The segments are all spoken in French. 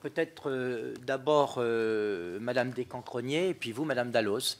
peut-être euh, d'abord euh, Madame et puis vous, Madame Dalloz.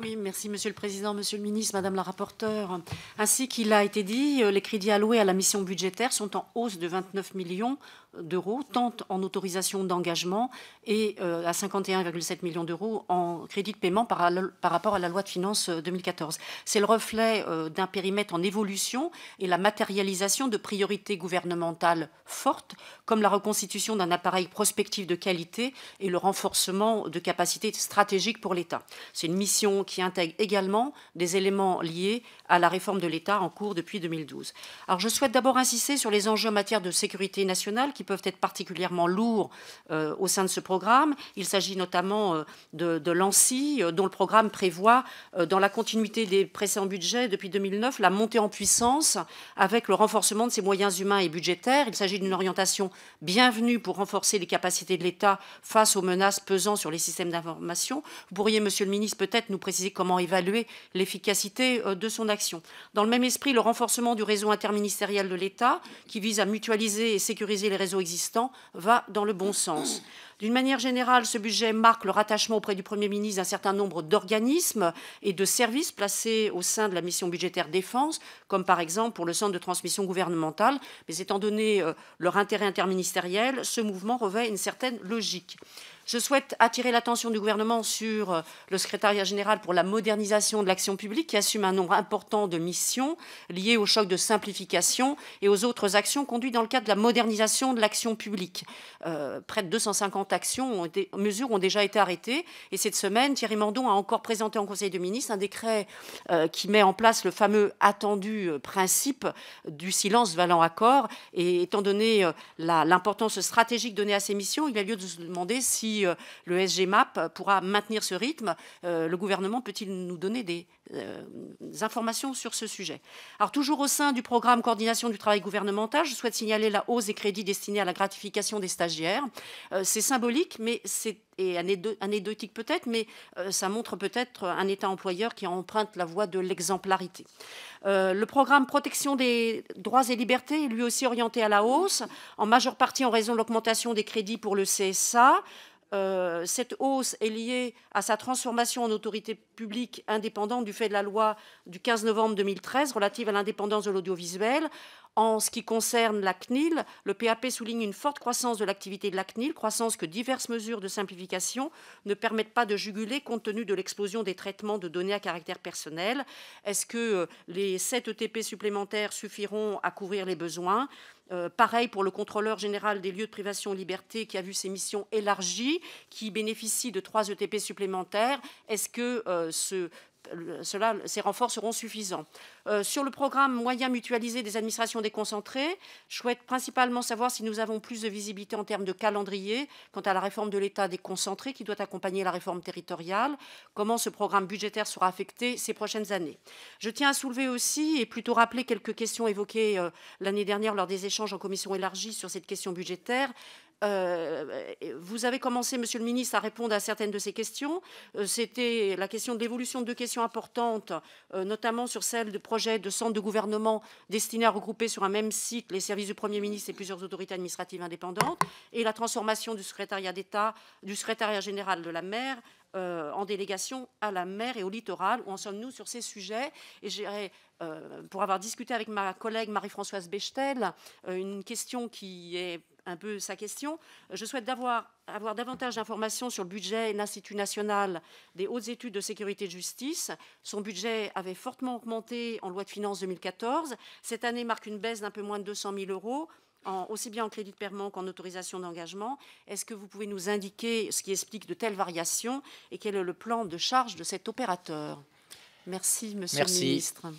Oui, merci Monsieur le Président, Monsieur le Ministre, Madame la rapporteure. Ainsi qu'il a été dit, euh, les crédits alloués à la mission budgétaire sont en hausse de 29 millions d'euros, tant en autorisation d'engagement et euh, à 51,7 millions d'euros en crédits de paiement par, rapport à la loi de finances 2014. Euh, C'est le reflet d'un périmètre en évolution et la matérialisation de priorités gouvernementales fortes, comme la reconstitution d'un appareil prospectif de qualité et le renforcement de capacités stratégiques pour l'État. C'est une mission qui intègre également des éléments liés à la réforme de l'État en cours depuis 2012. Alors je souhaite d'abord insister sur les enjeux en matière de sécurité nationale qui peuvent être particulièrement lourds euh, au sein de ce programme. Il s'agit notamment euh, de, de l'ANSI, euh, dont le programme prévoit, dans la continuité des précédents budgets depuis 2009, la montée en puissance avec le renforcement de ses moyens humains et budgétaires. Il s'agit d'une orientation bienvenue pour renforcer les capacités de l'État face aux menaces pesant sur les systèmes d'information. Vous pourriez, Monsieur le Ministre, peut-être nous préciser comment évaluer l'efficacité euh, de son action. Dans le même esprit, le renforcement du réseau interministériel de l'État, qui vise à mutualiser et sécuriser les réseaux existants, va dans le bon sens. D'une manière générale, ce budget marque le rattachement auprès du Premier ministre d'un certain nombre d'organismes et de services placés au sein de la mission budgétaire défense, comme par exemple pour le centre de transmission gouvernementale. Mais étant donné euh, leur intérêt interministériel, ce mouvement revêt une certaine logique. Je souhaite attirer l'attention du gouvernement sur euh, le secrétariat général pour la modernisation de l'action publique qui assume un nombre important de missions liées au choc de simplification et aux autres actions conduites dans le cadre de la modernisation de l'action publique. Euh, près de 250 actions ont mesures ont déjà été arrêtées et cette semaine, Thierry Mandon a encore présenté en Conseil de ministres un décret euh, qui met en place le fameux attendu principe du silence valant accord et étant donné l'importance stratégique donnée à ces missions, il a lieu de se demander si euh, le SGMAP pourra maintenir ce rythme. Euh, le gouvernement peut-il nous donner des, euh, informations sur ce sujet Alors, toujours au sein du programme coordination du travail gouvernemental, je souhaite signaler la hausse des crédits destinés à la gratification des stagiaires. c'est symbolique, mais c'est et anecdotique peut-être, mais ça montre peut-être un État employeur qui emprunte la voie de l'exemplarité. le programme Protection des droits et libertés est lui aussi orienté à la hausse, en majeure partie en raison de l'augmentation des crédits pour le CSA. Euh, cette hausse est liée à sa transformation en autorité publique indépendante du fait de la loi du 15 novembre 2013 relative à l'indépendance de l'audiovisuel. En ce qui concerne la CNIL, le PAP souligne une forte croissance de l'activité de la CNIL, croissance que diverses mesures de simplification ne permettent pas de juguler compte tenu de l'explosion des traitements de données à caractère personnel. Est-ce que euh, les 7 ETP supplémentaires suffiront à couvrir les besoins euh, pareil pour le contrôleur général des lieux de privation de liberté qui a vu ses missions élargies, qui bénéficie de trois ETP supplémentaires. Est-ce que euh, ce cela, ces renforts seront suffisants. Euh, sur le programme moyen mutualisé des administrations déconcentrées, je souhaite principalement savoir si nous avons plus de visibilité en termes de calendrier quant à la réforme de l'État déconcentré qui doit accompagner la réforme territoriale, comment ce programme budgétaire sera affecté ces prochaines années. Je tiens à soulever aussi et plutôt rappeler quelques questions évoquées euh, l'année dernière lors des échanges en commission élargie sur cette question budgétaire. Euh, vous avez commencé, Monsieur le Ministre, à répondre à certaines de ces questions. C'était la question de l'évolution de deux questions importante, euh, notamment sur celle de projet de centre de gouvernement destinés à regrouper sur un même site les services du Premier ministre et plusieurs autorités administratives indépendantes, et la transformation du secrétariat d'État, du secrétariat général de la mer euh, en délégation à la mer et au littoral. Où en sommes-nous sur ces sujets Et j'irai, euh, pour avoir discuté avec ma collègue Marie-Françoise Bechtel, une question qui est un peu sa question. Je souhaite avoir, avoir davantage d'informations sur le budget de l'Institut national des hautes études de sécurité et de justice. Son budget avait fortement augmenté en loi de finances 2014. Cette année marque une baisse d'un peu moins de 200 000 euros. En, aussi bien en crédit de paiement qu'en autorisation d'engagement. Est-ce que vous pouvez nous indiquer ce qui explique de telles variations et quel est le plan de charge de cet opérateur Merci, Monsieur le Ministre.